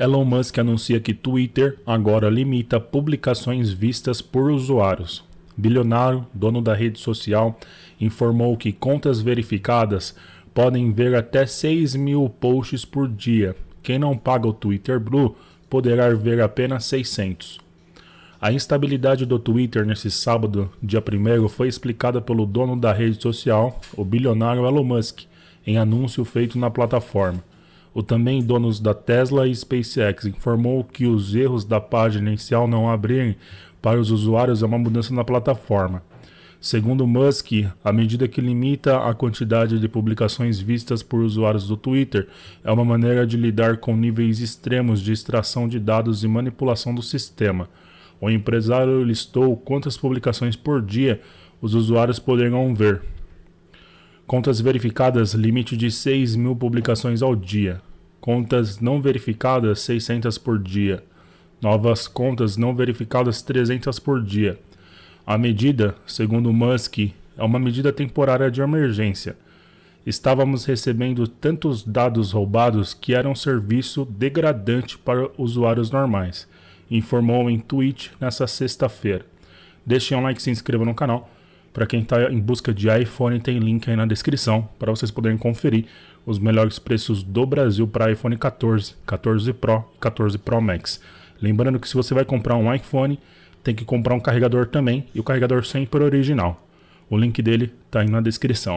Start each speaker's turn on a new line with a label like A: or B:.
A: Elon Musk anuncia que Twitter agora limita publicações vistas por usuários. Bilionário, dono da rede social, informou que contas verificadas podem ver até 6 mil posts por dia. Quem não paga o Twitter Blue poderá ver apenas 600. A instabilidade do Twitter nesse sábado, dia 1, foi explicada pelo dono da rede social, o bilionário Elon Musk, em anúncio feito na plataforma. O também donos da Tesla e SpaceX informou que os erros da página inicial não abrirem para os usuários é uma mudança na plataforma. Segundo Musk, a medida que limita a quantidade de publicações vistas por usuários do Twitter é uma maneira de lidar com níveis extremos de extração de dados e manipulação do sistema. O empresário listou quantas publicações por dia os usuários poderão ver. Contas verificadas, limite de 6 mil publicações ao dia. Contas não verificadas, 600 por dia. Novas contas não verificadas, 300 por dia. A medida, segundo Musk, é uma medida temporária de emergência. Estávamos recebendo tantos dados roubados que era um serviço degradante para usuários normais, informou em tweet nesta sexta-feira. Deixem um like e se inscreva no canal. Para quem está em busca de iPhone, tem link aí na descrição para vocês poderem conferir os melhores preços do Brasil para iPhone 14, 14 Pro e 14 Pro Max. Lembrando que se você vai comprar um iPhone, tem que comprar um carregador também e o carregador sempre original. O link dele está aí na descrição.